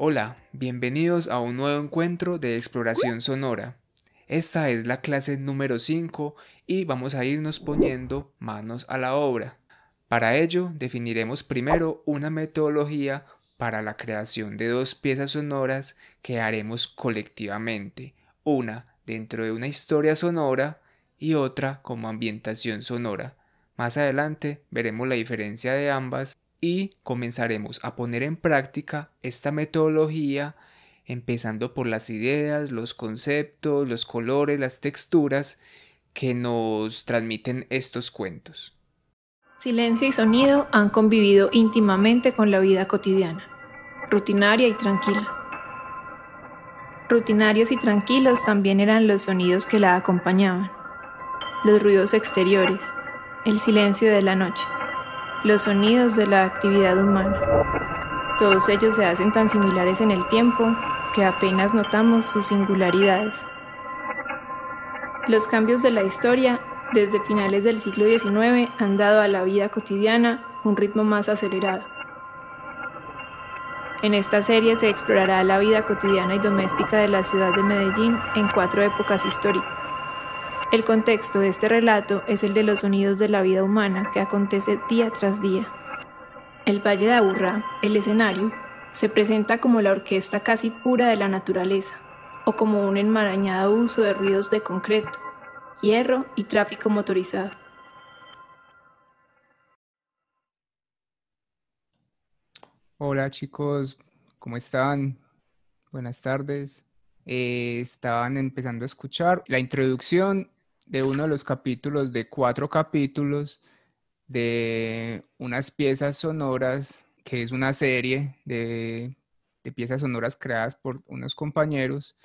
Hola, bienvenidos a un nuevo encuentro de exploración sonora. Esta es la clase número 5 y vamos a irnos poniendo manos a la obra. Para ello definiremos primero una metodología para la creación de dos piezas sonoras que haremos colectivamente, una dentro de una historia sonora y otra como ambientación sonora. Más adelante veremos la diferencia de ambas y comenzaremos a poner en práctica esta metodología empezando por las ideas, los conceptos, los colores, las texturas que nos transmiten estos cuentos. Silencio y sonido han convivido íntimamente con la vida cotidiana, rutinaria y tranquila. Rutinarios y tranquilos también eran los sonidos que la acompañaban, los ruidos exteriores, el silencio de la noche los sonidos de la actividad humana. Todos ellos se hacen tan similares en el tiempo que apenas notamos sus singularidades. Los cambios de la historia desde finales del siglo XIX han dado a la vida cotidiana un ritmo más acelerado. En esta serie se explorará la vida cotidiana y doméstica de la ciudad de Medellín en cuatro épocas históricas. El contexto de este relato es el de los sonidos de la vida humana que acontece día tras día. El Valle de Aburrá, el escenario, se presenta como la orquesta casi pura de la naturaleza, o como un enmarañado uso de ruidos de concreto, hierro y tráfico motorizado. Hola chicos, ¿cómo están? Buenas tardes. Eh, estaban empezando a escuchar la introducción de uno de los capítulos, de cuatro capítulos, de unas piezas sonoras, que es una serie de, piezas sonoras creadas por unos compañeros.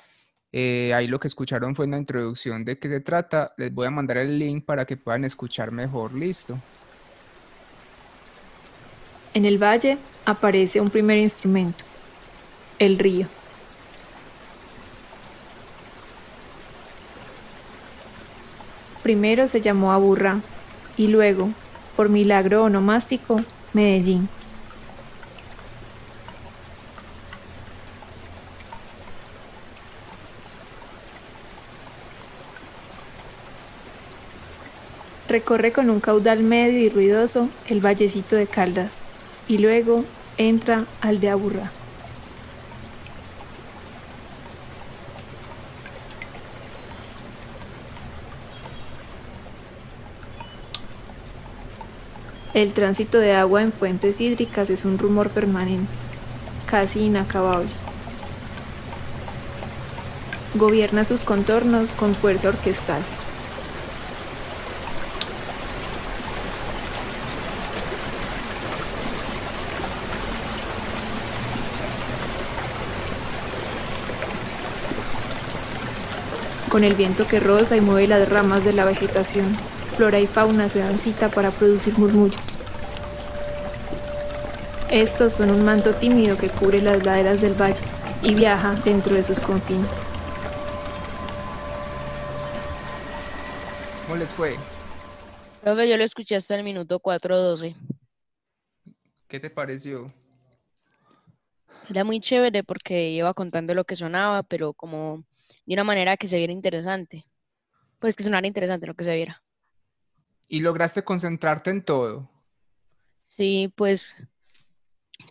Eh, ahí lo que escucharon fue una introducción de qué se trata. Les voy a mandar el link para que puedan escuchar mejor. Listo. En el valle aparece un primer instrumento, el río. primero se llamó Aburrá y luego, por milagro onomástico, Medellín. recorre con un caudal medio y ruidoso el vallecito de Caldas y luego entra al de Aburrá. El tránsito de agua en fuentes hídricas es un rumor permanente, casi inacabable. Gobierna sus contornos con fuerza orquestal. con el viento que roza y mueve las ramas de la vegetación flora y fauna se dan cita para producir murmullos. Estos son un manto tímido que cubre las laderas del valle y viaja dentro de sus confines. ¿Cómo les fue? yo lo escuché hasta el minuto 4.12. ¿Qué te pareció? Era muy chévere porque iba contando lo que sonaba, pero como de una manera que se viera interesante. Pues que sonara interesante lo que se viera y lograste concentrarte en todo. Sí, pues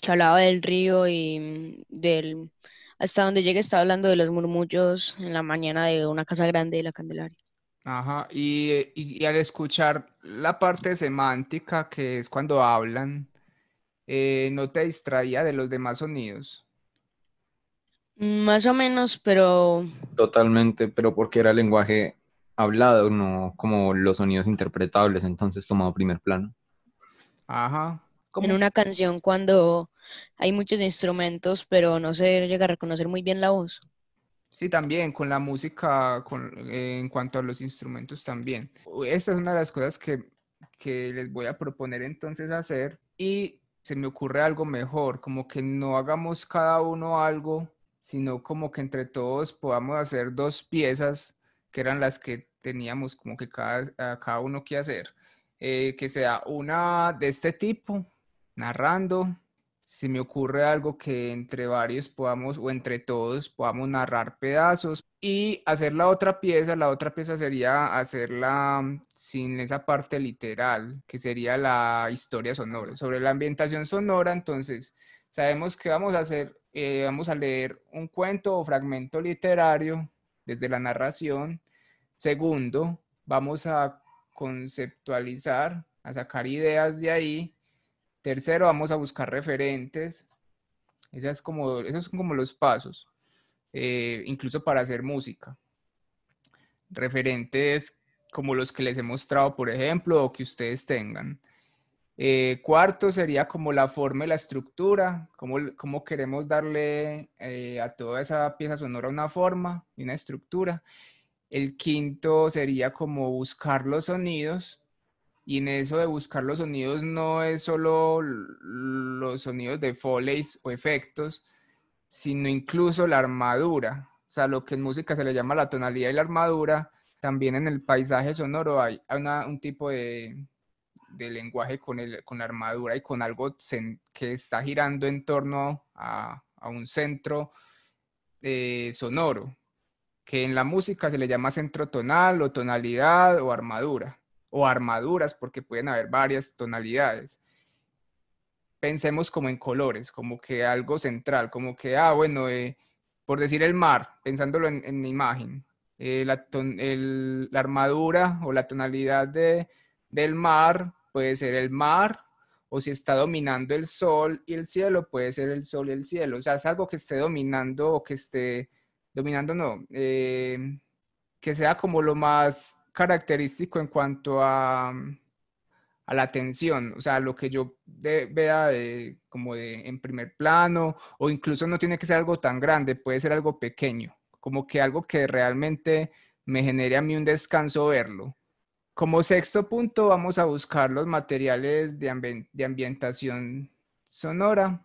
que hablaba del río y del hasta donde llegué estaba hablando de los murmullos en la mañana de una casa grande de la Candelaria. Ajá, y, al escuchar la parte semántica, que es cuando hablan, eh, ¿no te distraía de los demás sonidos? Mm, más o menos, pero... Totalmente, pero porque era lenguaje hablado, no como los sonidos interpretables, entonces tomado primer plano. Ajá. En una canción cuando hay muchos instrumentos, pero no se llega a reconocer muy bien la voz. Sí, también con la música, con, eh, en cuanto a los instrumentos también. Esta es una de las cosas que, que les voy a proponer entonces hacer y se me ocurre algo mejor, como que no hagamos cada uno algo, sino como que entre todos podamos hacer dos piezas que eran las que teníamos como que cada, cada uno que hacer. Eh, que sea una de este tipo, narrando. Si me ocurre algo que entre varios podamos o entre todos podamos narrar pedazos y hacer la otra pieza, la otra pieza sería hacerla mm, sin esa parte literal, que sería la historia sonora. Sobre la ambientación sonora, entonces sabemos que vamos a hacer, eh, vamos a leer un cuento o fragmento literario desde la narración Segundo, vamos a conceptualizar, a sacar ideas de ahí. Tercero, vamos a buscar referentes. como, esos son como los pasos, eh, incluso para hacer música. Referentes como los que les he mostrado, por ejemplo, o que ustedes tengan. Eh, cuarto sería como la forma y la estructura, cómo, cómo queremos darle eh, a toda esa pieza sonora una forma y una estructura. El quinto sería como buscar los sonidos. Y en eso de buscar los sonidos no es solo los sonidos de foley o efectos, sino incluso la armadura. O sea, lo que en música se le llama la tonalidad y la armadura, también en el paisaje sonoro hay un tipo de, lenguaje con, la armadura y con algo que está girando en torno a, un centro eh, sonoro que en la música se le llama centro tonal o tonalidad o armadura, o armaduras, porque pueden haber varias tonalidades. Pensemos como en colores, como que algo central, como que, ah, bueno, eh, por decir el mar, pensándolo en, en imagen, eh, la, armadura o la tonalidad de, del mar puede ser el mar, o si está dominando el sol y el cielo, puede ser el sol y el cielo. O sea, es algo que esté dominando o que esté dominando no, eh, que sea como lo más característico en cuanto a, mm, la atención, o sea, lo que yo vea como de, en primer plano, o incluso no tiene que ser algo tan grande, puede ser algo pequeño, como que algo que realmente me genere a mí un descanso verlo. Como sexto punto, vamos a buscar los materiales de ambientación sonora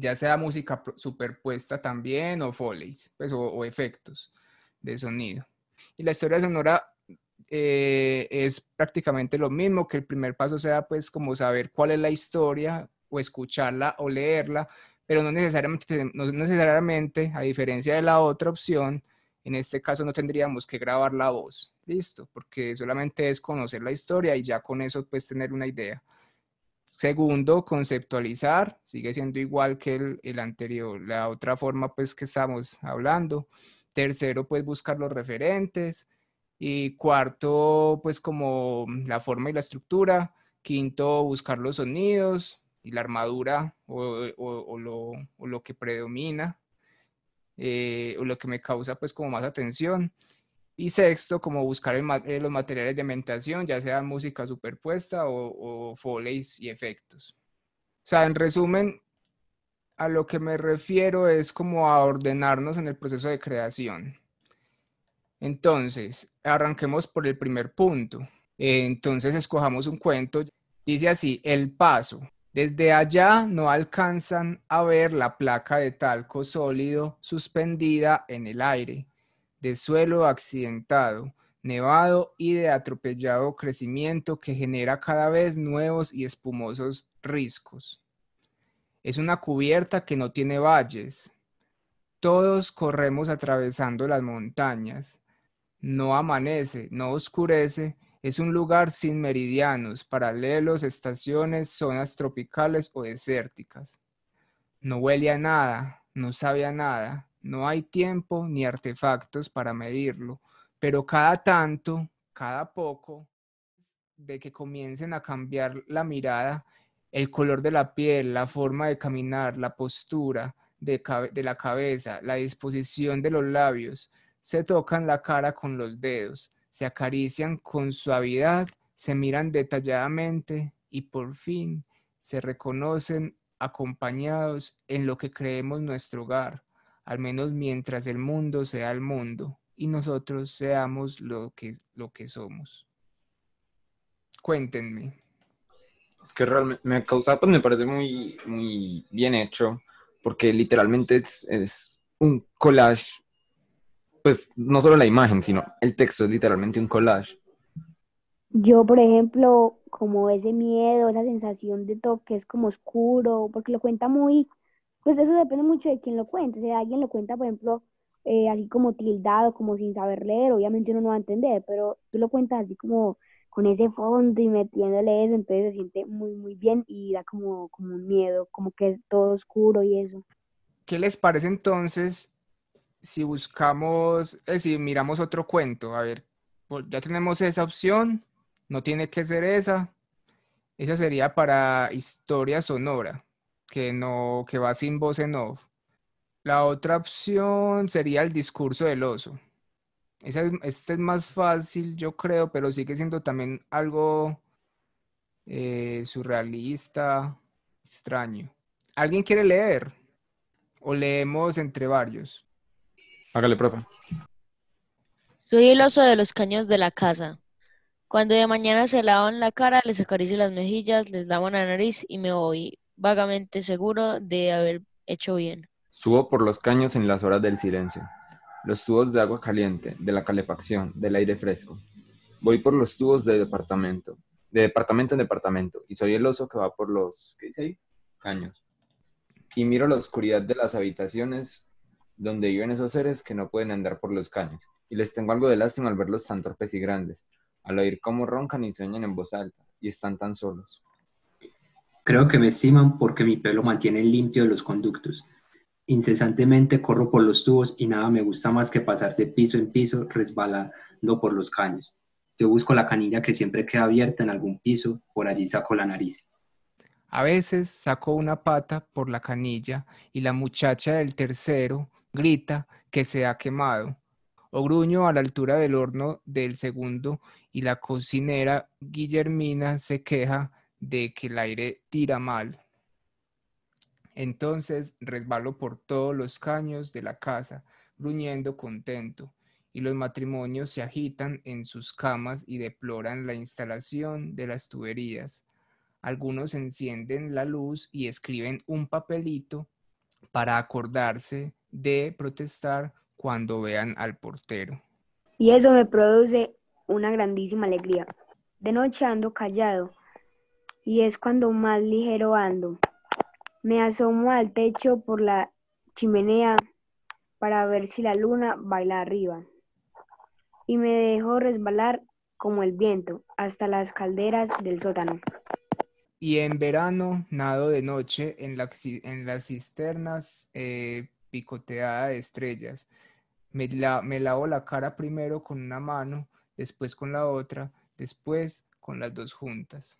ya sea música superpuesta también o foleys, pues, o, efectos de sonido. Y la historia sonora eh, es prácticamente lo mismo, que el primer paso sea pues como saber cuál es la historia o escucharla o leerla, pero no necesariamente, no necesariamente, a diferencia de la otra opción, en este caso no tendríamos que grabar la voz, listo, porque solamente es conocer la historia y ya con eso pues tener una idea. Segundo, conceptualizar, sigue siendo igual que el, anterior, la otra forma pues que estamos hablando. Tercero, pues buscar los referentes. Y cuarto, pues como la forma y la estructura. Quinto, buscar los sonidos y la armadura o, o, lo, lo, que predomina eh, o lo que me causa pues como más atención. Y sexto, como buscar eh, los materiales de mentación, ya sea música superpuesta o, o y efectos. O sea, en resumen, a lo que me refiero es como a ordenarnos en el proceso de creación. Entonces, arranquemos por el primer punto. Eh, entonces, escojamos un cuento. Dice así, el paso. Desde allá no alcanzan a ver la placa de talco sólido suspendida en el aire de suelo accidentado, nevado y de atropellado crecimiento que genera cada vez nuevos y espumosos riscos. Es una cubierta que no tiene valles. Todos corremos atravesando las montañas. No amanece, no oscurece. Es un lugar sin meridianos, paralelos, estaciones, zonas tropicales o desérticas. No huele a nada, no sabe a nada. No hay tiempo ni artefactos para medirlo, pero cada tanto, cada poco, de que comiencen a cambiar la mirada, el color de la piel, la forma de caminar, la postura de, la cabeza, la disposición de los labios, se tocan la cara con los dedos, se acarician con suavidad, se miran detalladamente y por fin se reconocen acompañados en lo que creemos nuestro hogar, al menos mientras el mundo sea el mundo y nosotros seamos lo que, lo que somos. Cuéntenme. Es que realmente me causado, pues me parece muy, muy bien hecho, porque literalmente es, es un collage, pues no solo la imagen, sino el texto es literalmente un collage. Yo, por ejemplo, como ese miedo, esa sensación de que es como oscuro, porque lo cuenta muy pues eso depende mucho de quién lo cuente. si alguien lo cuenta, por ejemplo, eh, así como tildado, como sin saber leer, obviamente uno no va a entender, pero tú lo cuentas así como con ese fondo y metiéndole eso, entonces se siente muy, muy bien y da como, como un miedo, como que es todo oscuro y eso. ¿Qué les parece entonces si buscamos, eh, si miramos otro cuento? A ver, ya tenemos esa opción, no tiene que ser esa. Esa sería para historia sonora que no, que va sin voz en off. La otra opción sería el discurso del oso. este es más fácil, yo creo, pero sigue siendo también algo eh, surrealista, extraño. ¿Alguien quiere leer? ¿O leemos entre varios? Hágale, profe. Soy el oso de los caños de la casa. Cuando de mañana se lavan la cara, les acaricio las mejillas, les daban la nariz y me voy vagamente seguro de haber hecho bien. Subo por los caños en las horas del silencio, los tubos de agua caliente, de la calefacción, del aire fresco. Voy por los tubos de departamento, de departamento en departamento, y soy el oso que va por los, ¿qué dice ahí? Caños. Y miro la oscuridad de las habitaciones donde viven esos seres que no pueden andar por los caños, y les tengo algo de lástima al verlos tan torpes y grandes, al oír cómo roncan y sueñan en voz alta, y están tan solos. Creo que me estiman porque mi pelo mantiene limpio los conductos. Incesantemente corro por los tubos y nada me gusta más que pasar de piso en piso resbalando por los caños. Yo busco la canilla que siempre queda abierta en algún piso, por allí saco la nariz. A veces saco una pata por la canilla y la muchacha del tercero grita que se ha quemado. O gruño a la altura del horno del segundo y la cocinera Guillermina se queja de que el aire tira mal. Entonces resbalo por todos los caños de la casa, gruñendo contento, y los matrimonios se agitan en sus camas y deploran la instalación de las tuberías. Algunos encienden la luz y escriben un papelito para acordarse de protestar cuando vean al portero. Y eso me produce una grandísima alegría. De noche ando callado, y es cuando más ligero ando. Me asomo al techo por la chimenea para ver si la luna baila arriba y me dejo resbalar como el viento hasta las calderas del sótano. Y en verano nado de noche en, las cisternas picoteadas eh, picoteada de estrellas. Me, me lavo la cara primero con una mano, después con la otra, después con las dos juntas.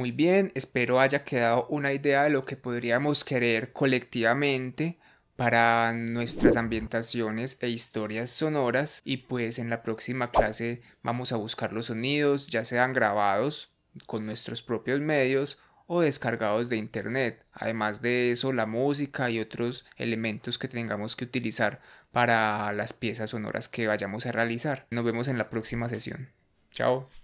Muy bien, espero haya quedado una idea de lo que podríamos querer colectivamente para nuestras ambientaciones e historias sonoras y pues en la próxima clase vamos a buscar los sonidos, ya sean grabados con nuestros propios medios o descargados de internet. Además de eso, la música y otros elementos que tengamos que utilizar para las piezas sonoras que vayamos a realizar. Nos vemos en la próxima sesión. Chao.